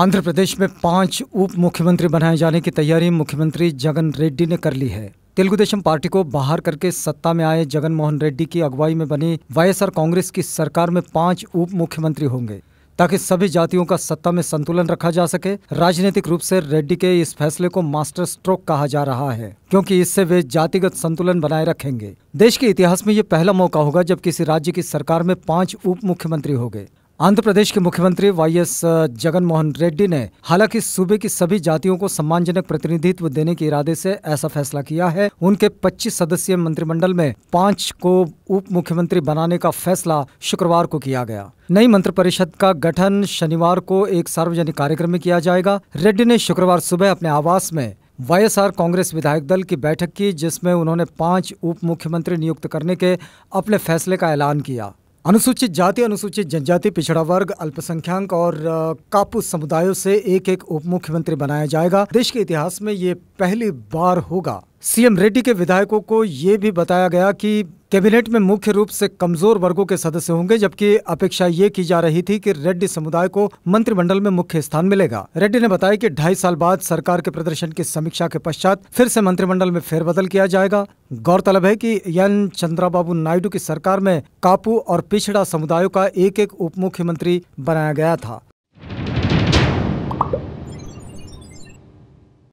आंध्र प्रदेश में पांच उप मुख्यमंत्री बनाए जाने की तैयारी मुख्यमंत्री जगन रेड्डी ने कर ली है तेलुगुदेशम पार्टी को बाहर करके सत्ता में आए जगन मोहन रेड्डी की अगुवाई में बनी वाईएसआर कांग्रेस की सरकार में पांच उप मुख्यमंत्री होंगे ताकि सभी जातियों का सत्ता में संतुलन रखा जा सके राजनीतिक रूप से रेड्डी के इस फैसले को मास्टर स्ट्रोक कहा जा रहा है क्योंकि इससे वे जातिगत संतुलन बनाए रखेंगे देश के इतिहास में ये पहला मौका होगा जब किसी राज्य की सरकार में पांच उप मुख्यमंत्री हो गए आंध्र प्रदेश के मुख्यमंत्री वाई एस जगनमोहन रेड्डी ने हालांकि सूबे की सभी जातियों को सम्मानजनक प्रतिनिधित्व देने के इरादे से ऐसा फैसला किया है उनके 25 सदस्यीय मंत्रिमंडल में पांच को उप मुख्यमंत्री बनाने का फैसला शुक्रवार को किया गया नई मंत्र परिषद का गठन शनिवार को एक सार्वजनिक कार्यक्रम में किया जाएगा रेड्डी ने शुक्रवार सुबह अपने आवास में वाईएसआर कांग्रेस विधायक दल की बैठक की जिसमें उन्होंने पांच उप मुख्यमंत्री नियुक्त करने के अपने फैसले का ऐलान किया अनुसूचित जाति अनुसूचित जनजाति पिछड़ा वर्ग अल्पसंख्यक और कापू समुदायों से एक एक उप मुख्यमंत्री बनाया जाएगा देश के इतिहास में ये पहली बार होगा सीएम रेड्डी के विधायकों को ये भी बताया गया कि कैबिनेट में मुख्य रूप से कमजोर वर्गों के सदस्य होंगे जबकि अपेक्षा ये की जा रही थी कि रेड्डी समुदाय को मंत्रिमंडल में मुख्य स्थान मिलेगा रेड्डी ने बताया कि ढाई साल बाद सरकार के प्रदर्शन की समीक्षा के पश्चात फिर से मंत्रिमंडल में फेरबदल किया जाएगा गौरतलब है कि एन चंद्राबाबू नायडू की सरकार में कापू और पिछड़ा समुदायों का एक एक उप मुख्यमंत्री बनाया गया था